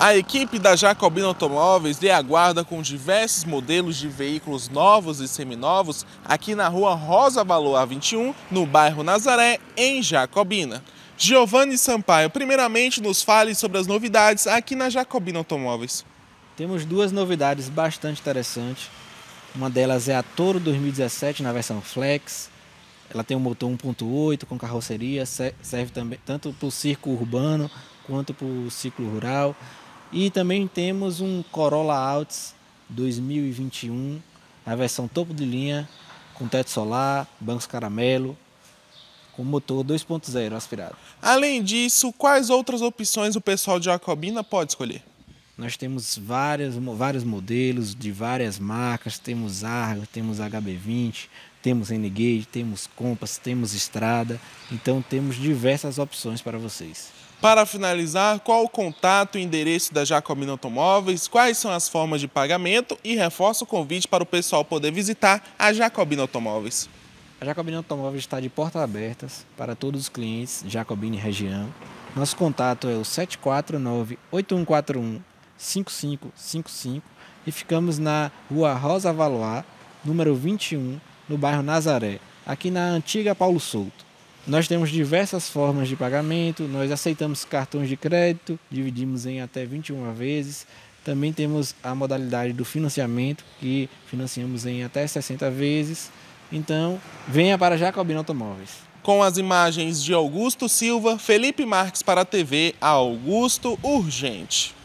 A equipe da Jacobina Automóveis lhe aguarda com diversos modelos de veículos novos e seminovos aqui na rua Rosa Valor 21 no bairro Nazaré, em Jacobina. Giovanni Sampaio, primeiramente nos fale sobre as novidades aqui na Jacobina Automóveis. Temos duas novidades bastante interessantes. Uma delas é a Toro 2017 na versão Flex. Ela tem um motor 1.8 com carroceria, serve também tanto para o circo urbano quanto para o ciclo rural. E também temos um Corolla Altis 2021, a versão topo de linha, com teto solar, bancos caramelo, com motor 2.0 aspirado. Além disso, quais outras opções o pessoal de Jacobina pode escolher? Nós temos várias, vários modelos de várias marcas, temos Argo, temos HB20, temos Renegade, temos Compass, temos Estrada, então temos diversas opções para vocês. Para finalizar, qual o contato e endereço da Jacobina Automóveis, quais são as formas de pagamento e reforça o convite para o pessoal poder visitar a Jacobina Automóveis. A Jacobina Automóveis está de portas abertas para todos os clientes Jacobina e região. Nosso contato é o 749-8141-5555 e ficamos na rua Rosa Valois, número 21, no bairro Nazaré, aqui na antiga Paulo Souto. Nós temos diversas formas de pagamento, nós aceitamos cartões de crédito, dividimos em até 21 vezes. Também temos a modalidade do financiamento, que financiamos em até 60 vezes. Então, venha para Jacobina Automóveis. Com as imagens de Augusto Silva, Felipe Marques para a TV Augusto Urgente.